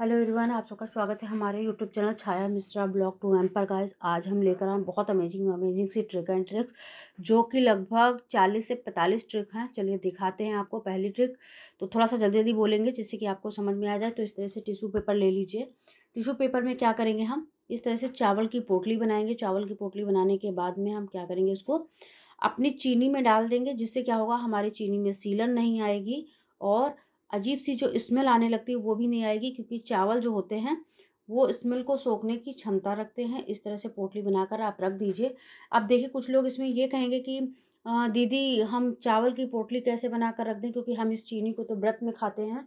hello everyone आप सबका स्वागत है हमारे YouTube channel Chhaya Mishra blog two M पर गाइस आज हम लेकर आए बहुत अमेजिंग अमेजिंग सी ट्रिक एंड ट्रिक्स जो कि लगभग 40 से 45 ट्रिक हैं चलिए दिखाते हैं आपको पहली ट्रिक तो थोड़ा सा जल्दी जल्दी बोलेंगे जिससे कि आपको समझ में आ जाए तो इस तरह से टिशू पेपर ले लीजिए टिशू पेपर में क्या करेंगे हम इस तरह से चावल की पोटली बनाएंगे चावल की पोटली बनाने के बाद में हम क्या करेंगे इसको अपनी चीनी में डाल देंगे जिससे क्या होगा हमारी चीनी में सीलन नहीं आएगी और अजीब सी जो स्मेल आने लगती है वो भी नहीं आएगी क्योंकि चावल जो होते हैं वो स्मेल को सोखने की क्षमता रखते हैं इस तरह से पोटली बनाकर आप रख दीजिए अब देखिए कुछ लोग इसमें ये कहेंगे कि दीदी हम चावल की पोटली कैसे बना कर रख दें क्योंकि हम इस चीनी को तो व्रत में खाते हैं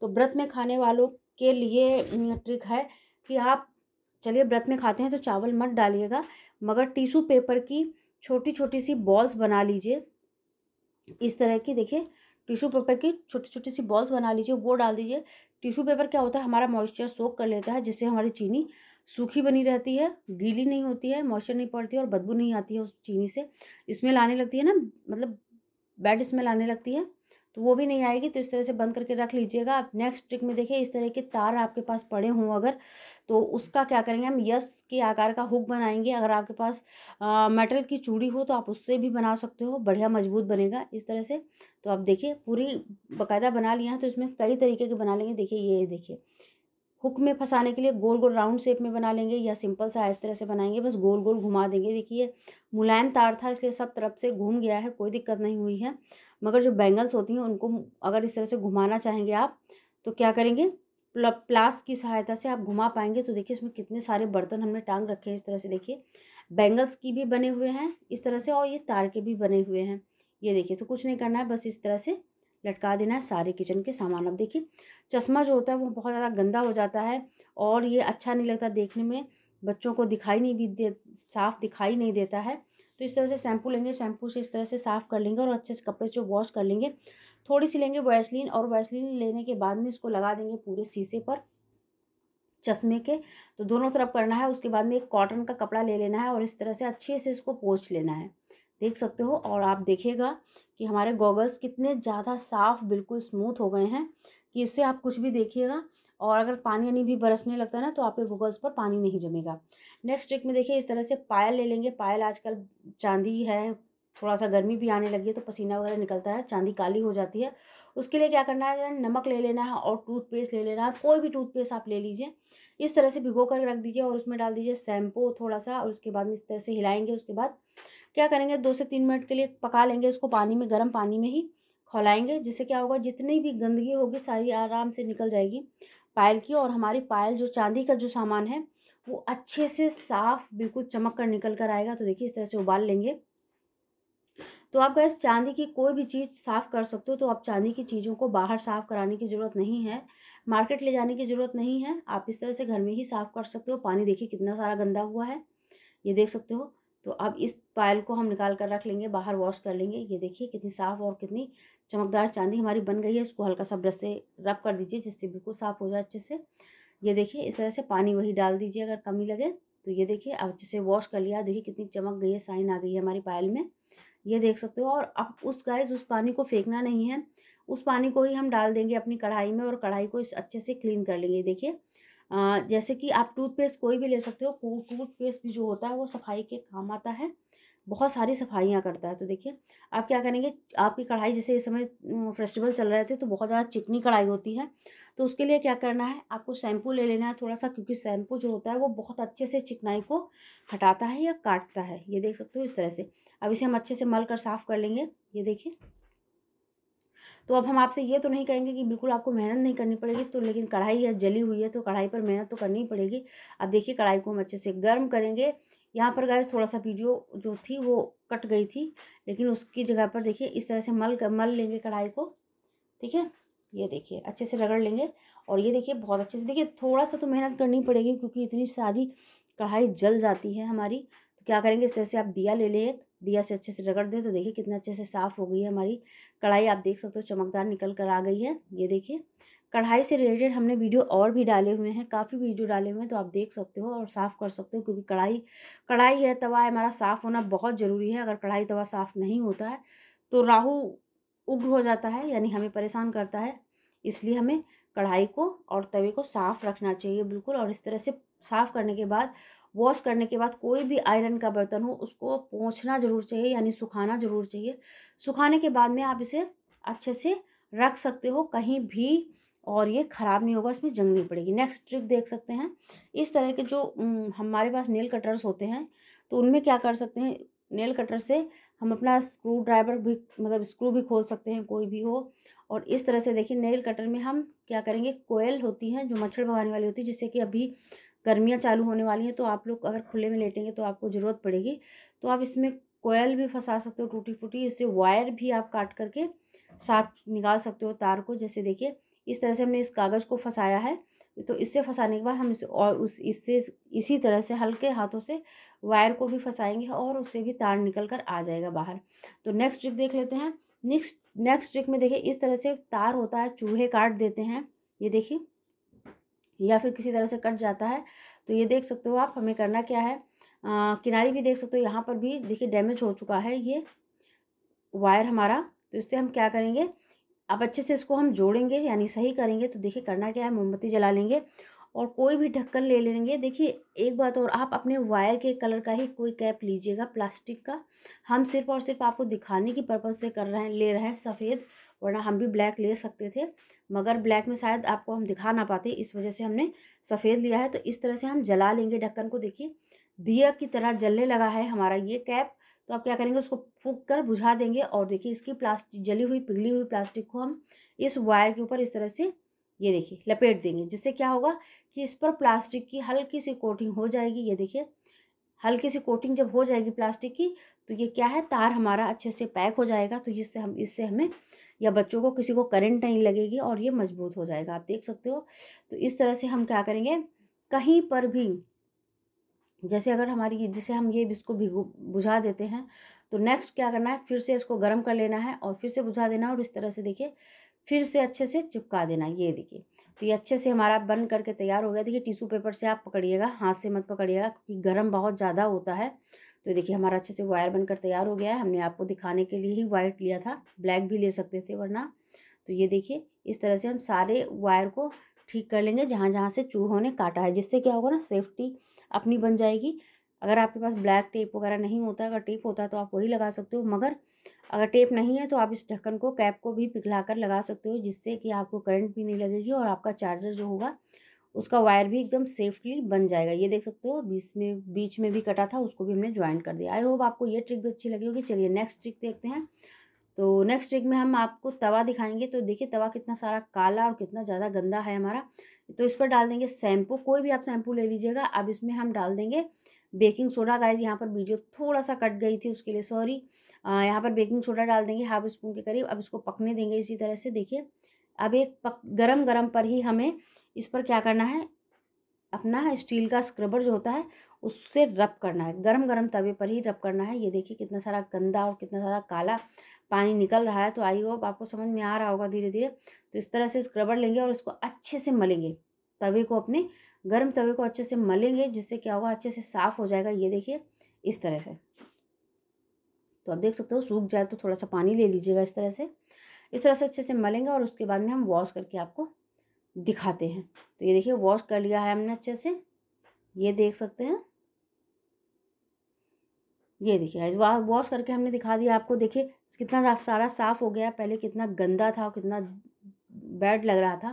तो व्रत में खाने वालों के लिए ट्रिक है कि आप चलिए व्रत में खाते हैं तो चावल मत डालिएगा मगर टिशू पेपर की छोटी छोटी सी बॉल्स बना लीजिए इस तरह की देखिए टिशू पेपर की छोटी छोटी सी बॉल्स बना लीजिए वो डाल दीजिए टिशू पेपर क्या होता है हमारा मॉइस्चर सोख कर लेता है जिससे हमारी चीनी सूखी बनी रहती है गीली नहीं होती है मॉइस्चर नहीं पड़ती और बदबू नहीं आती है उस चीनी से स्मेल आने लगती है ना मतलब बैड स्मेल आने लगती है तो वो भी नहीं आएगी तो इस तरह से बंद करके रख लीजिएगा आप नेक्स्ट ट्रिक में देखिए इस तरह के तार आपके पास पड़े हों अगर तो उसका क्या करेंगे हम यस के आकार का हुक बनाएंगे अगर आपके पास आ, मेटल की चूड़ी हो तो आप उससे भी बना सकते हो बढ़िया मजबूत बनेगा इस तरह से तो आप देखिए पूरी बाकायदा बना लिया है तो इसमें कई तरीके के बना लेंगे देखिए ये देखिए हुक में फंसाने के लिए गोल गोल राउंड शेप में बना लेंगे या सिंपल सा इस तरह से बनाएंगे बस गोल गोल घुमा देंगे देखिए मुलायम तार था इसलिए सब तरफ से घूम गया है कोई दिक्कत नहीं हुई है मगर जो बैंगल्स होती हैं उनको अगर इस तरह से घुमाना चाहेंगे आप तो क्या करेंगे प्लास की सहायता से आप घुमा पाएंगे तो देखिए इसमें कितने सारे बर्तन हमने टांग रखे हैं इस तरह से देखिए बैंगल्स की भी बने हुए हैं इस तरह से और ये तार के भी बने हुए हैं ये देखिए तो कुछ नहीं करना है बस इस तरह से लटका देना है सारे किचन के सामान अब देखिए चश्मा जो होता है वो बहुत ज़्यादा गंदा हो जाता है और ये अच्छा नहीं लगता देखने में बच्चों को दिखाई नहीं भी दे साफ दिखाई नहीं देता है तो इस तरह से शैम्पू लेंगे शैम्पू से इस तरह से साफ़ कर लेंगे और अच्छे से कपड़े से वॉश कर लेंगे थोड़ी सी लेंगे वैसलिन और वैसलिन लेने के बाद में इसको लगा देंगे पूरे शीशे पर चश्मे के तो दोनों तरफ करना है उसके बाद में एक कॉटन का कपड़ा ले लेना है और इस तरह से अच्छे से इसको पोछ लेना है देख सकते हो और आप देखिएगा कि हमारे गॉगल्स कितने ज़्यादा साफ़ बिल्कुल स्मूथ हो गए हैं कि इससे आप कुछ भी देखिएगा और अगर पानी यानी भी बरसने लगता है ना तो आपके गूगल्स पर पानी नहीं जमेगा नेक्स्ट ट्रिक में देखिए इस तरह से पायल ले लेंगे पायल आजकल चांदी है थोड़ा सा गर्मी भी आने लगी है तो पसीना वगैरह निकलता है चांदी काली हो जाती है उसके लिए क्या करना है नमक ले लेना है और टूथपेस्ट ले लेना है कोई भी टूथपेस्ट आप ले लीजिए इस तरह से भिगो कर रख दीजिए और उसमें डाल दीजिए शैम्पू थोड़ा सा और उसके बाद में इस तरह से हिलाएंगे उसके बाद क्या करेंगे दो से तीन मिनट के लिए पका लेंगे उसको पानी में गर्म पानी में ही खौलाएंगे जिससे क्या होगा जितनी भी गंदगी होगी सारी आराम से निकल जाएगी पायल की और हमारी पायल जो चांदी का जो सामान है वो अच्छे से साफ बिल्कुल चमक कर निकल कर आएगा तो देखिए इस तरह से उबाल लेंगे तो आप गैस चांदी की कोई भी चीज़ साफ़ कर सकते हो तो आप चांदी की चीज़ों को बाहर साफ़ कराने की ज़रूरत नहीं है मार्केट ले जाने की ज़रूरत नहीं है आप इस तरह से घर में ही साफ़ कर सकते हो पानी देखिए कितना सारा गंदा हुआ है ये देख सकते हो तो अब इस पायल को हम निकाल कर रख लेंगे बाहर वॉश कर लेंगे ये देखिए कितनी साफ़ और कितनी चमकदार चांदी हमारी बन गई है उसको हल्का सा ब्रश से रब कर दीजिए जिससे बिल्कुल साफ़ हो जाए अच्छे से ये देखिए इस तरह से पानी वही डाल दीजिए अगर कमी लगे तो ये देखिए अब अच्छे से वॉश कर लिया देखिए कितनी चमक गई है साइन आ गई है हमारी पायल में ये देख सकते हो और अब उस गाइस उस पानी को फेंकना नहीं है उस पानी को ही हम डाल देंगे अपनी कढ़ाई में और कढ़ाई को इस अच्छे से क्लीन कर लेंगे देखिए जैसे कि आप टूथपेस्ट कोई भी ले सकते हो टूथपेस्ट भी जो होता है वो सफाई के काम आता है बहुत सारी सफाइयाँ करता है तो देखिए आप क्या करेंगे आपकी कढ़ाई जैसे इस समय फेस्टिवल चल रहे थे तो बहुत ज़्यादा चिकनी कढ़ाई होती है तो उसके लिए क्या करना है आपको शैम्पू ले लेना है थोड़ा सा क्योंकि शैम्पू जो होता है वो बहुत अच्छे से चिकनाई को हटाता है या काटता है ये देख सकते हो इस तरह से अब इसे हम अच्छे से मल कर साफ़ कर लेंगे ये देखिए तो अब हम आपसे ये तो नहीं कहेंगे कि बिल्कुल आपको मेहनत नहीं करनी पड़ेगी तो लेकिन कढ़ाई जली हुई है तो कढ़ाई पर मेहनत तो करनी ही पड़ेगी अब देखिए कढ़ाई को हम अच्छे से गर्म करेंगे यहाँ पर गाइस थोड़ा सा वीडियो जो थी वो कट गई थी लेकिन उसकी जगह पर देखिए इस तरह से मल मल लेंगे कढ़ाई को ठीक है ये देखिए अच्छे से रगड़ लेंगे और ये देखिए बहुत अच्छे से देखिए थोड़ा सा तो मेहनत करनी पड़ेगी क्योंकि इतनी सारी कढ़ाई जल जाती है हमारी तो क्या करेंगे इस तरह से आप दिया ले लें दिया से अच्छे से रगड़ दें तो देखिए कितना अच्छे से साफ़ हो गई है हमारी कढ़ाई आप देख सकते हो चमकदार निकल कर आ गई है ये देखिए कढ़ाई से रिलेटेड हमने वीडियो और भी डाले हुए हैं काफ़ी वीडियो डाले हुए हैं तो आप देख सकते हो और साफ़ कर सकते हो क्योंकि कढ़ाई कढ़ाई है तवा है हमारा साफ़ होना बहुत ज़रूरी है अगर कढ़ाई तवा साफ़ नहीं होता है तो राहु उग्र हो जाता है यानी हमें परेशान करता है इसलिए हमें कढ़ाई को और तवे को साफ़ रखना चाहिए बिल्कुल और इस तरह से साफ़ करने के बाद वॉश करने के बाद कोई भी आयरन का बर्तन हो उसको पोंछना ज़रूर चाहिए यानी सुखाना ज़रूर चाहिए सुखाने के बाद में आप इसे अच्छे से रख सकते हो कहीं भी और ये ख़राब नहीं होगा इसमें जंग नहीं पड़ेगी नेक्स्ट ट्रिक देख सकते हैं इस तरह के जो हमारे पास नेल कटर्स होते हैं तो उनमें क्या कर सकते हैं नेल कटर से हम अपना स्क्रू ड्राइवर भी मतलब स्क्रू भी खोल सकते हैं कोई भी हो और इस तरह से देखिए नेल कटर में हम क्या करेंगे कोयल होती हैं जो मच्छर भगाने वाली होती है जिससे कि अभी गर्मियाँ चालू होने वाली हैं तो आप लोग अगर खुले में लेटेंगे तो आपको ज़रूरत पड़ेगी तो आप इसमें कोयल भी फंसा सकते हो टूटी फूटी इससे वायर भी आप काट करके साफ निकाल सकते हो तार को जैसे देखिए इस तरह से हमने इस कागज़ को फंसाया है तो इससे फंसाने के बाद हम इसे और उस इससे इसी तरह से हल्के हाथों से वायर को भी फंसाएंगे और उससे भी तार निकल कर आ जाएगा बाहर तो नेक्स्ट ट्रिक देख लेते हैं नेक्स्ट नेक्स्ट ट्रिक में देखिए इस तरह से तार होता है चूहे काट देते हैं ये देखिए या फिर किसी तरह से कट जाता है तो ये देख सकते हो आप हमें करना क्या है आ, किनारी भी देख सकते हो यहाँ पर भी देखिए डैमेज हो चुका है ये वायर हमारा तो इससे हम क्या करेंगे अब अच्छे से इसको हम जोड़ेंगे यानी सही करेंगे तो देखिए करना क्या है मोमबत्ती जला लेंगे और कोई भी ढक्कन ले लेंगे देखिए एक बात और आप अपने वायर के कलर का ही कोई कैप लीजिएगा प्लास्टिक का हम सिर्फ और सिर्फ आपको दिखाने की पर्पज़ से कर रहे हैं ले रहे हैं सफ़ेद वरना हम भी ब्लैक ले सकते थे मगर ब्लैक में शायद आपको हम दिखा ना पाते इस वजह से हमने सफ़ेद लिया है तो इस तरह से हम जला लेंगे ढक्कन को देखिए दिया की तरह जलने लगा है हमारा ये कैप तो आप क्या करेंगे उसको फूक कर बुझा देंगे और देखिए इसकी प्लास्टिक जली हुई पिघली हुई प्लास्टिक को हम इस वायर के ऊपर इस तरह से ये देखिए लपेट देंगे जिससे क्या होगा कि इस पर प्लास्टिक की हल्की सी कोटिंग हो जाएगी ये देखिए हल्की सी कोटिंग जब हो जाएगी प्लास्टिक की तो ये क्या है तार हमारा अच्छे से पैक हो जाएगा तो जिससे हम इससे हमें या बच्चों को किसी को करंट नहीं लगेगी और ये मजबूत हो जाएगा आप देख सकते हो तो इस तरह से हम क्या करेंगे कहीं पर भी जैसे अगर हमारी जैसे हम ये इसको भिगो बुझा देते हैं तो नेक्स्ट क्या करना है फिर से इसको गर्म कर लेना है और फिर से बुझा देना है और इस तरह से देखिए फिर से अच्छे से चिपका देना ये देखिए तो ये अच्छे से हमारा बन करके तैयार हो गया देखिए टिशू पेपर से आप पकड़िएगा हाथ से मत पकड़िएगा क्योंकि गर्म बहुत ज़्यादा होता है तो देखिए हमारा अच्छे से वायर बनकर तैयार हो गया है हमने आपको दिखाने के लिए ही वाइट लिया था ब्लैक भी ले सकते थे वरना तो ये देखिए इस तरह से हम सारे वायर को ठीक कर लेंगे जहाँ जहाँ से चूहों ने काटा है जिससे क्या होगा ना सेफ्टी अपनी बन जाएगी अगर आपके पास ब्लैक टेप वगैरह नहीं होता अगर टेप होता है तो आप वही लगा सकते हो मगर अगर टेप नहीं है तो आप इस ढक्कन को कैप को भी पिघला कर लगा सकते हो जिससे कि आपको करंट भी नहीं लगेगी और आपका चार्जर जो होगा उसका वायर भी एकदम सेफली बन जाएगा ये देख सकते हो बीच में बीच में भी कटा था उसको भी हमने ज्वाइन कर दिया आई होप आपको ये ट्रिक भी अच्छी लगी होगी चलिए नेक्स्ट ट्रिक देखते हैं तो नेक्स्ट ट्रिक में हम आपको तवा दिखाएंगे तो देखिए तवा कितना सारा काला और कितना ज़्यादा गंदा है हमारा तो इस पर डाल देंगे शैम्पू कोई भी आप शैम्पू ले लीजिएगा अब इसमें हम डाल देंगे बेकिंग सोडा गाइज यहाँ पर वीडियो थोड़ा सा कट गई थी उसके लिए सॉरी यहाँ पर बेकिंग सोडा डाल देंगे हाफ स्पून के करीब अब इसको पकने देंगे इसी तरह से देखिए अब एक पक गरम गरम पर ही हमें इस पर क्या करना है अपना स्टील का स्क्रबर जो होता है उससे रब करना है गरम गरम तवे पर ही रब करना है ये देखिए कितना सारा गंदा और कितना सारा काला पानी निकल रहा है तो आई होप आपको समझ में आ रहा होगा धीरे धीरे तो इस तरह से स्क्रबर लेंगे और उसको अच्छे से मलेंगे तवे को अपने गर्म तवे को अच्छे से मलेंगे जिससे क्या होगा अच्छे से साफ़ हो जाएगा ये देखिए इस तरह से तो आप देख सकते हो सूख जाए तो थोड़ा सा पानी ले लीजिएगा इस तरह से इस तरह से अच्छे से मलेंगे और उसके बाद में हम वॉश करके आपको दिखाते हैं तो ये देखिए वॉश कर लिया है हमने अच्छे से ये देख सकते हैं ये देखिए वॉश करके हमने दिखा दिया आपको देखिए कितना सारा साफ़ हो गया पहले कितना गंदा था कितना बैड लग रहा था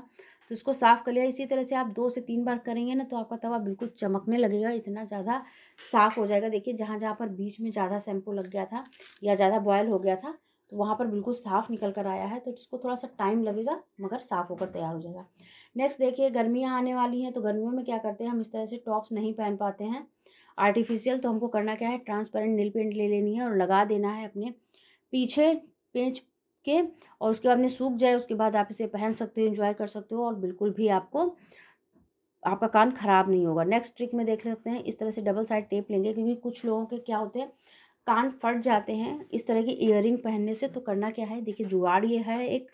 तो इसको साफ़ कर लिया इसी तरह से आप दो से तीन बार करेंगे ना तो आपका तवा बिल्कुल चमकने लगेगा इतना ज़्यादा साफ़ हो जाएगा देखिए जहाँ जहाँ पर बीच में ज़्यादा शैम्पू लग गया था या ज़्यादा बॉयल हो गया था तो वहाँ पर बिल्कुल साफ़ निकल कर आया है तो इसको थोड़ा सा टाइम लगेगा मगर साफ़ होकर तैयार हो जाएगा नेक्स्ट देखिए गर्मियाँ आने वाली हैं तो गर्मियों में क्या करते हैं हम इस तरह से टॉप्स नहीं पहन पाते हैं आर्टिफिशियल तो हमको करना क्या है ट्रांसपेरेंट नील पेंट ले लेनी है और लगा देना है अपने पीछे पेंच के और उसके बाद में सूख जाए उसके बाद आप इसे पहन सकते हो इंजॉय कर सकते हो और बिल्कुल भी आपको आपका कान ख़राब नहीं होगा नेक्स्ट ट्रिक में देख सकते हैं इस तरह से डबल साइड टेप लेंगे क्योंकि कुछ लोगों के क्या होते हैं कान फट जाते हैं इस तरह की इयर पहनने से तो करना क्या है देखिए जुगाड़ ये है एक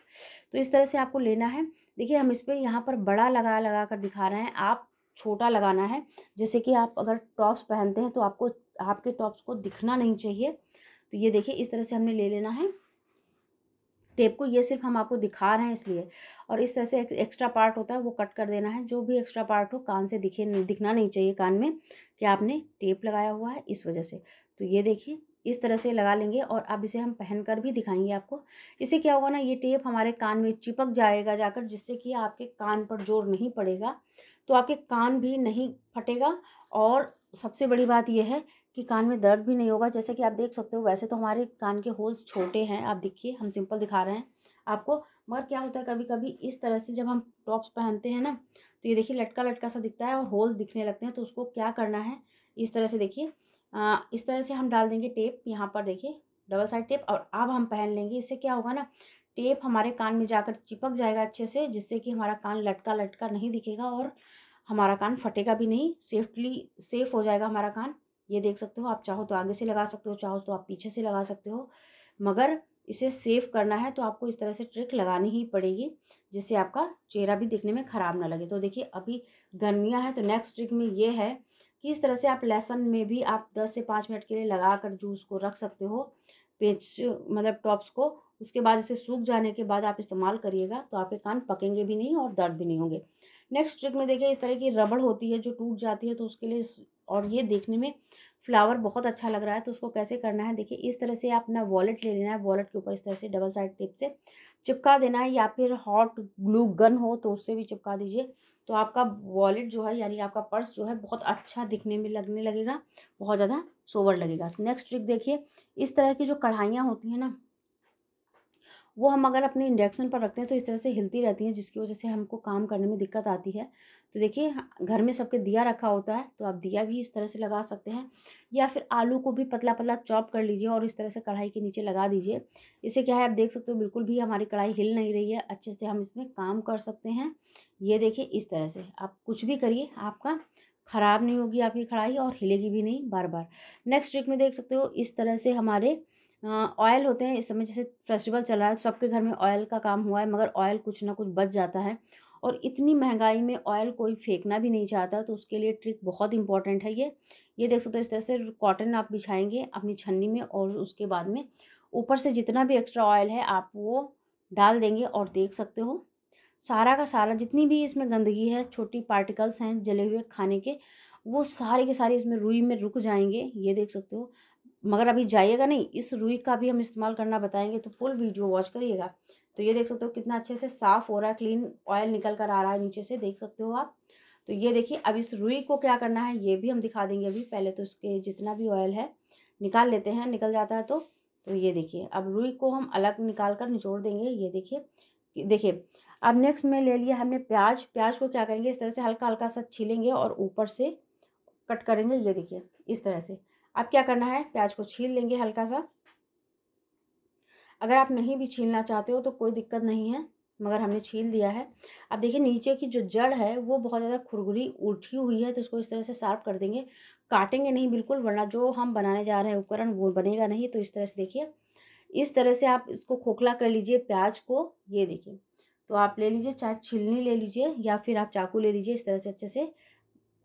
तो इस तरह से आपको लेना है देखिए हम इस पर यहाँ पर बड़ा लगा लगा कर दिखा रहे हैं आप छोटा लगाना है जैसे कि आप अगर टॉप्स पहनते हैं तो आपको आपके टॉप्स को दिखना नहीं चाहिए तो ये देखिए इस तरह से हमने ले लेना है टेप को ये सिर्फ हम आपको दिखा रहे हैं इसलिए और इस तरह से एक, एक्स्ट्रा पार्ट होता है वो कट कर देना है जो भी एक्स्ट्रा पार्ट हो कान से दिखे दिखना नहीं चाहिए कान में कि आपने टेप लगाया हुआ है इस वजह से तो ये देखिए इस तरह से लगा लेंगे और अब इसे हम पहन कर भी दिखाएंगे आपको इसे क्या होगा ना ये टेप हमारे कान में चिपक जाएगा जाकर जिससे कि आपके कान पर जोर नहीं पड़ेगा तो आपके कान भी नहीं फटेगा और सबसे बड़ी बात यह है कि कान में दर्द भी नहीं होगा जैसे कि आप देख सकते हो वैसे तो हमारे कान के होल्स छोटे हैं आप देखिए हम सिंपल दिखा रहे हैं आपको मगर क्या होता है कभी कभी इस तरह से जब हम टॉप्स पहनते हैं ना तो ये देखिए लटका लटका सा दिखता है और होल्स दिखने लगते हैं तो उसको क्या करना है इस तरह से देखिए इस तरह से हम डाल देंगे टेप यहाँ पर देखिए डबल साइड टेप और अब हम पहन लेंगे इससे क्या होगा ना टेप हमारे कान में जाकर चिपक जाएगा अच्छे से जिससे कि हमारा कान लटका लटका नहीं दिखेगा और हमारा कान फटेगा भी नहीं सेफ्टली सेफ हो जाएगा हमारा कान ये देख सकते हो आप चाहो तो आगे से लगा सकते हो चाहो तो आप पीछे से लगा सकते हो मगर इसे सेफ करना है तो आपको इस तरह से ट्रिक लगानी ही पड़ेगी जिससे आपका चेहरा भी दिखने में ख़राब ना लगे तो देखिए अभी गर्मियाँ हैं तो नेक्स्ट ट्रिक में ये है कि इस तरह से आप लहसन में भी आप दस से पाँच मिनट के लिए लगा कर जूस को रख सकते हो पेज मतलब टॉप्स को उसके बाद इसे सूख जाने के बाद आप इस्तेमाल करिएगा तो आपके कान पकेंगे भी नहीं और दर्द भी नहीं होंगे नेक्स्ट ट्रिक में देखिए इस तरह की रबड़ होती है जो टूट जाती है तो उसके लिए और ये देखने में फ्लावर बहुत अच्छा लग रहा है तो उसको कैसे करना है देखिए इस तरह से आप अपना वॉलेट ले लेना है वॉलेट के ऊपर इस तरह से डबल साइड टिप से चिपका देना है या फिर हॉट ग्लू गन हो तो उससे भी चिपका दीजिए तो आपका वॉलेट जो है यानी आपका पर्स जो है बहुत अच्छा दिखने में लगने लगेगा बहुत ज़्यादा सोवर लगेगा नेक्स्ट ट्रिक देखिए इस तरह की जो कढ़ाइयाँ होती हैं ना वो हम अगर अपने इंडक्शन पर रखते हैं तो इस तरह से हिलती रहती हैं जिसकी वजह से हमको काम करने में दिक्कत आती है तो देखिए घर में सबके दिया रखा होता है तो आप दिया भी इस तरह से लगा सकते हैं या फिर आलू को भी पतला पतला चॉप कर लीजिए और इस तरह से कढ़ाई के नीचे लगा दीजिए इससे क्या है आप देख सकते हो बिल्कुल भी हमारी कढ़ाई हिल नहीं रही है अच्छे से हम इसमें काम कर सकते हैं ये देखिए इस तरह से आप कुछ भी करिए आपका ख़राब नहीं होगी आपकी कढ़ाई और हिलेगी भी नहीं बार बार नेक्स्ट ट्रिक में देख सकते हो इस तरह से हमारे ऑयल होते हैं इस समय जैसे फेस्टिवल चल रहा है सबके घर में ऑयल का काम हुआ है मगर ऑयल कुछ ना कुछ बच जाता है और इतनी महंगाई में ऑयल कोई फेंकना भी नहीं चाहता तो उसके लिए ट्रिक बहुत इंपॉर्टेंट है ये ये देख सकते हो इस तरह से कॉटन आप बिछाएंगे अपनी छन्नी में और उसके बाद में ऊपर से जितना भी एक्स्ट्रा ऑयल है आप वो डाल देंगे और देख सकते हो सारा का सारा जितनी भी इसमें गंदगी है छोटी पार्टिकल्स हैं जले हुए खाने के वो सारे के सारे इसमें रुई में रुक जाएंगे ये देख सकते हो मगर अभी जाइएगा नहीं इस रुई का भी हम इस्तेमाल करना बताएंगे तो फुल वीडियो वॉच करिएगा तो ये देख सकते हो कितना अच्छे से साफ़ हो रहा है क्लीन ऑयल निकल कर आ रहा है नीचे से देख सकते हो आप तो ये देखिए अब इस रुई को क्या करना है ये भी हम दिखा देंगे अभी पहले तो इसके जितना भी ऑयल है निकाल लेते हैं निकल जाता है तो तो ये देखिए अब रुई को हम अलग निकाल कर निचोड़ देंगे ये देखिए देखिए अब नेक्स्ट में ले लिया हमने प्याज प्याज को क्या करेंगे इस तरह से हल्का हल्का सा छीलेंगे और ऊपर से कट करेंगे ये देखिए इस तरह से अब क्या करना है प्याज को छील लेंगे हल्का सा अगर आप नहीं भी छीलना चाहते हो तो कोई दिक्कत नहीं है मगर हमने छील दिया है अब देखिए नीचे की जो जड़ है वो बहुत ज़्यादा खुरगुरी उठी हुई है तो इसको इस तरह से साफ कर देंगे काटेंगे नहीं बिल्कुल वरना जो हम बनाने जा रहे हैं उपकरण वो बनेगा नहीं तो इस तरह से देखिए इस तरह से आप इसको खोखला कर लीजिए प्याज को ये देखिए तो आप ले लीजिए चाहे छिलनी ले लीजिए या फिर आप चाकू ले लीजिए इस तरह से अच्छे से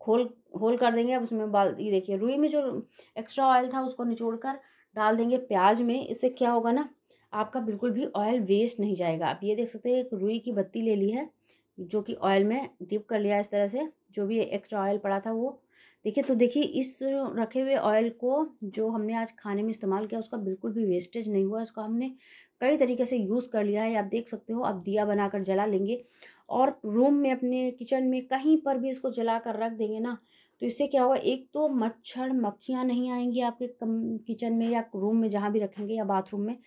खोल होल कर देंगे अब उसमें बाल ये देखिए रुई में जो एक्स्ट्रा ऑयल था उसको निचोड़ कर डाल देंगे प्याज में इससे क्या होगा ना आपका बिल्कुल भी ऑयल वेस्ट नहीं जाएगा आप ये देख सकते हैं एक रुई की बत्ती ले ली है जो कि ऑयल में डिप कर लिया इस तरह से जो भी एक्स्ट्रा ऑयल पड़ा था वो देखिए तो देखिए इस रखे हुए ऑयल को जो हमने आज खाने में इस्तेमाल किया उसका बिल्कुल भी वेस्टेज नहीं हुआ इसको हमने कई तरीके से यूज़ कर लिया है आप देख सकते हो आप दिया बनाकर जला लेंगे और रूम में अपने किचन में कहीं पर भी इसको जला कर रख देंगे ना तो इससे क्या होगा एक तो मच्छर मक्खियाँ नहीं आएंगी आपके कम किचन में या रूम में जहाँ भी रखेंगे या बाथरूम में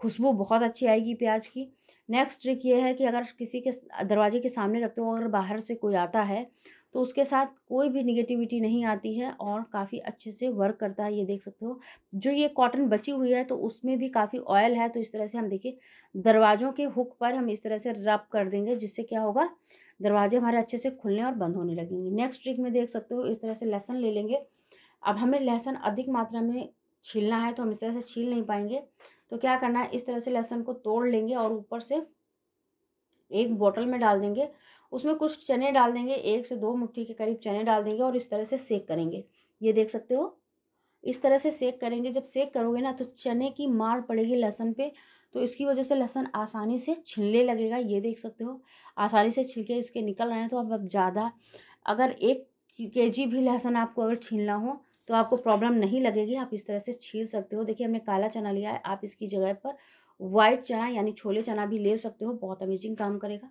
खुशबू बहुत अच्छी आएगी प्याज की नेक्स्ट ट्रिक ये है कि अगर किसी के दरवाजे के सामने रखते हो अगर बाहर से कोई आता है तो उसके साथ कोई भी निगेटिविटी नहीं आती है और काफ़ी अच्छे से वर्क करता है ये देख सकते हो जो ये कॉटन बची हुई है तो उसमें भी काफ़ी ऑयल है तो इस तरह से हम देखिए दरवाज़ों के हुक पर हम इस तरह से रब कर देंगे जिससे क्या होगा दरवाजे हमारे अच्छे से खुलने और बंद होने लगेंगे नेक्स्ट ट्रिक में देख सकते हो इस तरह से लहसन ले लेंगे अब हमें लहसन अधिक मात्रा में छीलना है तो हम इस तरह से छील नहीं पाएंगे तो क्या करना है इस तरह से लहसन को तोड़ लेंगे और ऊपर से एक बोतल में डाल देंगे उसमें कुछ चने डाल देंगे एक से दो मुट्ठी के करीब चने डाल देंगे और इस तरह से सेक करेंगे ये देख सकते हो इस तरह से सेक करेंगे जब सेक करोगे ना तो चने की मार पड़ेगी लहसन पे तो इसकी वजह से लहसन आसानी से छिलने लगेगा ये देख सकते हो आसानी से छिलके इसके निकल रहे हैं तो अब अब ज़्यादा अगर एक के जी भी लहसन आपको अगर छीलना हो तो आपको प्रॉब्लम नहीं लगेगी आप इस तरह से छील सकते हो देखिए हमने काला चना लिया है आप इसकी जगह पर वाइट चना यानी छोले चना भी ले सकते हो बहुत अमेजिंग काम करेगा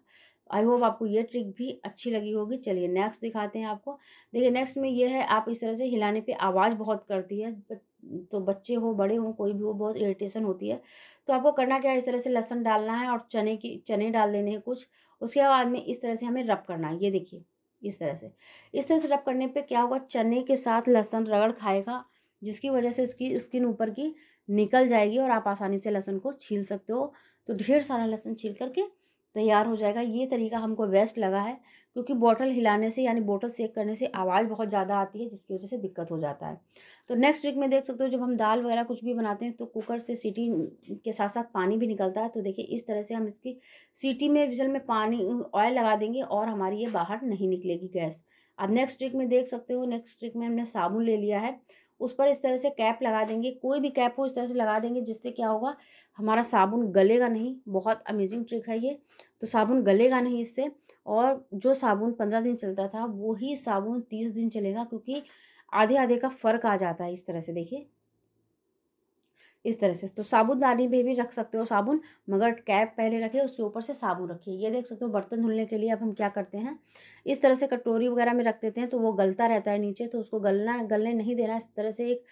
आई होप आपको ये ट्रिक भी अच्छी लगी होगी चलिए नेक्स्ट दिखाते हैं आपको देखिए नेक्स्ट में ये है आप इस तरह से हिलाने पे आवाज़ बहुत करती है तो बच्चे हो बड़े हो कोई भी हो बहुत इरिटेशन होती है तो आपको करना क्या है इस तरह से लहसन डालना है और चने की चने डाल देने हैं कुछ उसके बाद में इस तरह से हमें रब करना है ये देखिए इस तरह से इस तरह से रब करने पर क्या होगा चने के साथ लहसन रगड़ खाएगा जिसकी वजह से इसकी स्किन ऊपर की निकल जाएगी और आप आसानी से लहसन को छील सकते हो तो ढेर सारा लहसन छील करके तैयार हो जाएगा ये तरीका हमको बेस्ट लगा है क्योंकि बोतल हिलाने से यानी बोतल सेक करने से आवाज़ बहुत ज़्यादा आती है जिसकी वजह से दिक्कत हो जाता है तो नेक्स्ट ट्रिक में देख सकते हो जब हम दाल वगैरह कुछ भी बनाते हैं तो कुकर से सीटी के साथ साथ पानी भी निकलता है तो देखिए इस तरह से हम इसकी सीटी में विजल में पानी ऑयल लगा देंगे और हमारी ये बाहर नहीं निकलेगी गैस अब नेक्स्ट ट्रिक में देख सकते हो नेक्स्ट ट्रिक में हमने साबुन ले लिया है उस पर इस तरह से कैप लगा देंगे कोई भी कैप हो इस तरह से लगा देंगे जिससे क्या होगा हमारा साबुन गलेगा नहीं बहुत अमेजिंग ट्रिक है ये तो साबुन गलेगा नहीं इससे और जो साबुन पंद्रह दिन चलता था वही साबुन तीस दिन चलेगा क्योंकि आधे आधे का फ़र्क आ जाता है इस तरह से देखिए इस तरह से तो साबुनदानी में भी रख सकते हो साबुन मगर कैप पहले रखे उसके ऊपर से साबुन रखिए ये देख सकते हो बर्तन धुलने के लिए अब हम क्या करते हैं इस तरह से कटोरी वगैरह में रख देते हैं तो वो गलता रहता है नीचे तो उसको गलना गलने नहीं देना इस तरह से एक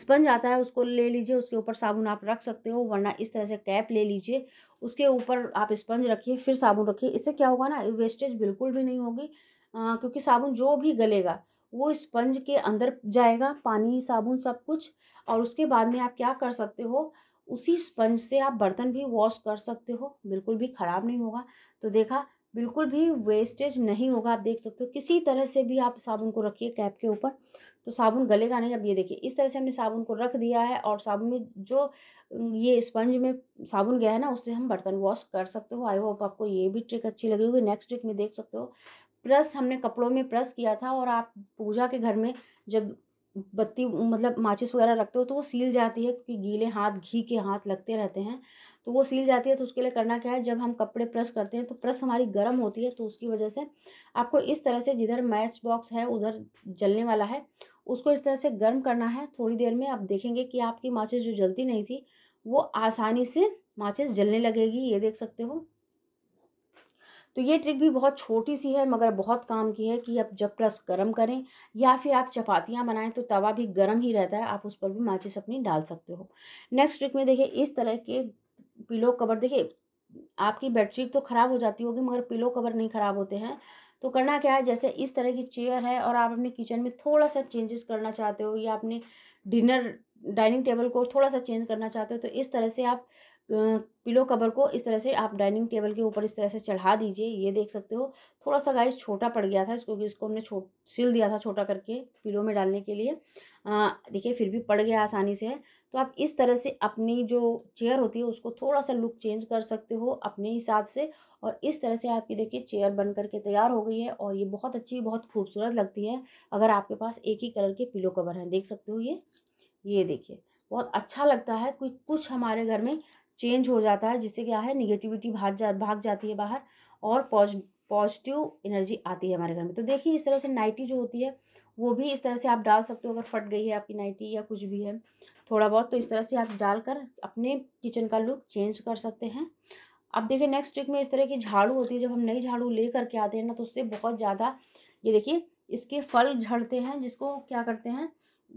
स्पंज आता है उसको ले लीजिए उसके ऊपर साबुन आप रख सकते हो वरना इस तरह से कैप ले लीजिए उसके ऊपर आप स्पंज रखिए फिर साबुन रखिए इससे क्या होगा ना वेस्टेज बिल्कुल भी नहीं होगी क्योंकि साबुन जो भी गलेगा वो स्पंज के अंदर जाएगा पानी साबुन सब कुछ और उसके बाद में आप क्या कर सकते हो उसी स्पंज से आप बर्तन भी वॉश कर सकते हो बिल्कुल भी ख़राब नहीं होगा तो देखा बिल्कुल भी वेस्टेज नहीं होगा आप देख सकते हो किसी तरह से भी आप साबुन को रखिए कैप के ऊपर तो साबुन गलेगा नहीं अब ये देखिए इस तरह से हमने साबुन को रख दिया है और साबुन में जो ये स्पंज में साबुन गया है ना उससे हम बर्तन वॉश कर सकते हो आई होप आपको ये भी ट्रिक अच्छी लगी होगी नेक्स्ट ट्रिक में देख सकते हो प्रेस हमने कपड़ों में प्रेस किया था और आप पूजा के घर में जब बत्ती मतलब माचिस वगैरह रखते हो तो वो सील जाती है क्योंकि गीले हाथ घी के हाथ लगते रहते हैं तो वो सील जाती है तो उसके लिए करना क्या है जब हम कपड़े प्रेस करते हैं तो प्रेस हमारी गर्म होती है तो उसकी वजह से आपको इस तरह से जिधर मैच बॉक्स है उधर जलने वाला है उसको इस तरह से गर्म करना है थोड़ी देर में आप देखेंगे कि आपकी माचिस जो जलती नहीं थी वो आसानी से माचिस जलने लगेगी ये देख सकते हो तो ये ट्रिक भी बहुत छोटी सी है मगर बहुत काम की है कि आप जब क्रस्ट गर्म करें या फिर आप चपातियाँ बनाएं तो तवा भी गर्म ही रहता है आप उस पर भी माचिस अपनी डाल सकते हो नेक्स्ट ट्रिक में देखिए इस तरह के पिलो कवर देखिए आपकी बेडशीट तो ख़राब हो जाती होगी मगर पिलो कवर नहीं ख़राब होते हैं तो करना क्या है जैसे इस तरह की चेयर है और आप अपने किचन में थोड़ा सा चेंजेस करना चाहते हो या अपने डिनर डाइनिंग टेबल को थोड़ा सा चेंज करना चाहते हो तो इस तरह से आप पिलो कवर को इस तरह से आप डाइनिंग टेबल के ऊपर इस तरह से चढ़ा दीजिए ये देख सकते हो थोड़ा सा गाइस छोटा पड़ गया था क्योंकि इसको हमने छोट सिल दिया था छोटा करके पिलो में डालने के लिए देखिए फिर भी पड़ गया आसानी से तो आप इस तरह से अपनी जो चेयर होती है उसको थोड़ा सा लुक चेंज कर सकते हो अपने हिसाब से और इस तरह से आपकी देखिए चेयर बन करके तैयार हो गई है और ये बहुत अच्छी बहुत खूबसूरत लगती है अगर आपके पास एक ही कलर के पिलो कवर हैं देख सकते हो ये ये देखिए बहुत अच्छा लगता है कोई कुछ हमारे घर में चेंज हो जाता है जिससे क्या है निगेटिविटी भाग जा भाग जाती है बाहर और पॉज पॉजिटिव एनर्जी आती है हमारे घर में तो देखिए इस तरह से नाइटी जो होती है वो भी इस तरह से आप डाल सकते हो अगर फट गई है आपकी नाइटी या कुछ भी है थोड़ा बहुत तो इस तरह से आप डालकर अपने किचन का लुक चेंज कर सकते हैं अब देखिए नेक्स्ट ट्रिक में इस तरह की झाड़ू होती है जब हम नई झाड़ू ले करके आते हैं ना तो उससे बहुत ज़्यादा ये देखिए इसके फल झड़ते हैं जिसको क्या करते हैं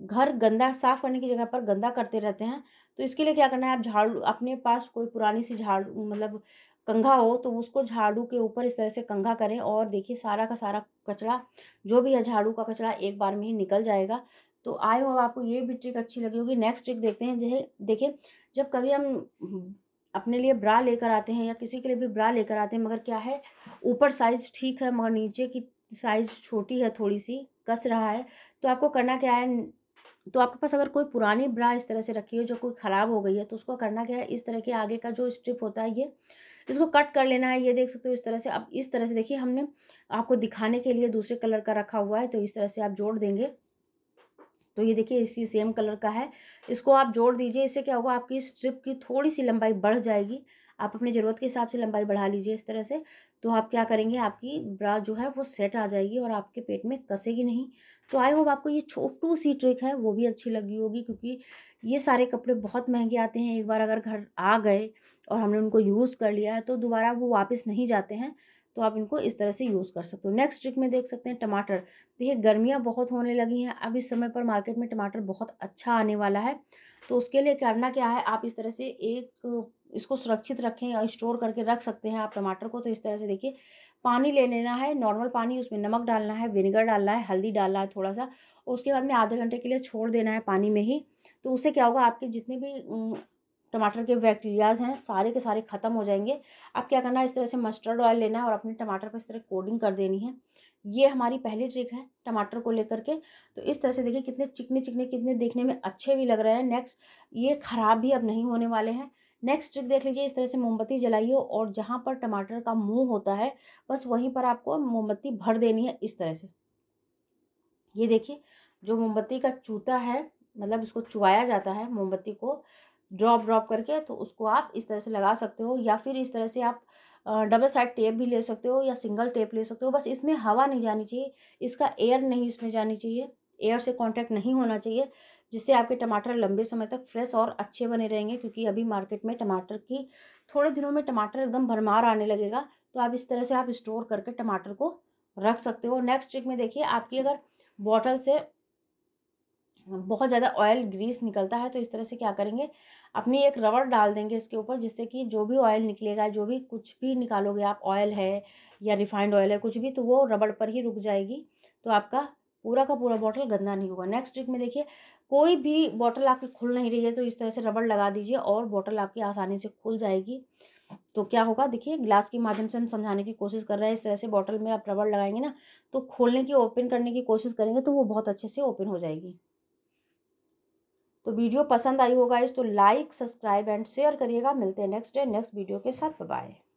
घर गंदा साफ करने की जगह पर गंदा करते रहते हैं तो इसके लिए क्या करना है आप झाड़ू अपने पास कोई पुरानी सी झाड़ू मतलब कंघा हो तो उसको झाड़ू के ऊपर इस तरह से कंघा करें और देखिए सारा का सारा कचरा जो भी है झाड़ू का कचरा एक बार में ही निकल जाएगा तो आए हो आपको ये भी ट्रिक अच्छी लगी होगी नेक्स्ट ट्रिक देखते हैं जैसे देखिए जब कभी हम अपने लिए ब्रा लेकर आते हैं या किसी के लिए भी ब्रा लेकर आते हैं मगर क्या है ऊपर साइज़ ठीक है मगर नीचे की साइज़ छोटी है थोड़ी सी कस रहा है तो आपको करना क्या है तो आपके पास अगर कोई पुरानी ब्रा इस तरह से रखी हो जो कोई ख़राब हो गई है तो उसको करना क्या है इस तरह के आगे का जो स्ट्रिप होता है ये इसको कट कर लेना है ये देख सकते हो इस तरह से अब इस तरह से देखिए हमने आपको दिखाने के लिए दूसरे कलर का रखा हुआ है तो इस तरह से आप जोड़ देंगे तो ये देखिए इसी सेम कलर का है इसको आप जोड़ दीजिए इससे क्या होगा आपकी स्ट्रिप की थोड़ी सी लंबाई बढ़ जाएगी आप अपनी ज़रूरत के हिसाब से लंबाई बढ़ा लीजिए इस तरह से तो आप क्या करेंगे आपकी ब्रा जो है वो सेट आ जाएगी और आपके पेट में कसेगी नहीं तो आई होप आपको ये छोटू सी ट्रिक है वो भी अच्छी लगी होगी क्योंकि ये सारे कपड़े बहुत महंगे आते हैं एक बार अगर घर आ गए और हमने उनको यूज़ कर लिया है तो दोबारा वो वापस नहीं जाते हैं तो आप इनको इस तरह से यूज़ कर सकते हो नेक्स्ट ट्रिक में देख सकते हैं टमाटर देखिए गर्मियाँ बहुत होने लगी हैं अब इस समय पर मार्केट में टमाटर बहुत अच्छा आने वाला है तो उसके लिए करना क्या है आप इस तरह से एक इसको सुरक्षित रखें और स्टोर करके रख सकते हैं आप टमाटर को तो इस तरह से देखिए पानी ले लेना है नॉर्मल पानी उसमें नमक डालना है विनेगर डालना है हल्दी डालना है थोड़ा सा और उसके बाद में आधे घंटे के लिए छोड़ देना है पानी में ही तो उससे क्या होगा आपके जितने भी टमाटर के बैक्टीरियाज हैं सारे के सारे ख़त्म हो जाएंगे अब क्या करना है इस तरह से मस्टर्ड ऑयल लेना है और अपने टमाटर पर इस तरह कोडिंग कर देनी है ये हमारी पहली ट्रिक है टमाटर को लेकर के तो इस तरह से देखिए कितने चिकने चिकने कितने देखने में अच्छे भी लग रहे हैं नेक्स्ट ये ख़राब भी अब नहीं होने वाले हैं नेक्स्ट ट्रिक देख लीजिए इस तरह से मोमबत्ती जलाइए और जहाँ पर टमाटर का मुँह होता है बस वहीं पर आपको मोमबत्ती भर देनी है इस तरह से ये देखिए जो मोमबत्ती का चूता है मतलब इसको चुवाया जाता है मोमबत्ती को ड्रॉप ड्रॉप करके तो उसको आप इस तरह से लगा सकते हो या फिर इस तरह से आप डबल साइड टेप भी ले सकते हो या सिंगल टेप ले सकते हो बस इसमें हवा नहीं जानी चाहिए इसका एयर नहीं इसमें जानी चाहिए एयर से कांटेक्ट नहीं होना चाहिए जिससे आपके टमाटर लंबे समय तक फ्रेश और अच्छे बने रहेंगे क्योंकि अभी मार्केट में टमाटर की थोड़े दिनों में टमाटर एकदम भरमार आने लगेगा तो आप इस तरह से आप स्टोर करके टमाटर को रख सकते हो नेक्स्ट ट्रिक में देखिए आपकी अगर बॉटल से बहुत ज़्यादा ऑयल ग्रीस निकलता है तो इस तरह से क्या करेंगे अपनी एक रबड़ डाल देंगे इसके ऊपर जिससे कि जो भी ऑयल निकलेगा जो भी कुछ भी निकालोगे आप ऑयल है या रिफाइंड ऑयल है कुछ भी तो वो रबड़ पर ही रुक जाएगी तो आपका पूरा का पूरा बॉटल गंदा नहीं होगा नेक्स्ट ट्रिक में देखिए कोई भी बॉटल आपकी खुल नहीं रही है तो इस तरह से रबड़ लगा दीजिए और बॉटल आपकी आसानी से खुल जाएगी तो क्या होगा देखिए ग्लास के माध्यम से हम समझाने की कोशिश कर रहे हैं इस तरह से बॉटल में आप रबड़ लगाएंगे ना तो खोलने की ओपन करने की कोशिश करेंगे तो वो बहुत अच्छे से ओपन हो जाएगी तो वीडियो पसंद आई होगा इस तो लाइक सब्सक्राइब एंड शेयर करिएगा मिलते हैं नेक्स्ट डे नेक्स्ट वीडियो के साथ बाय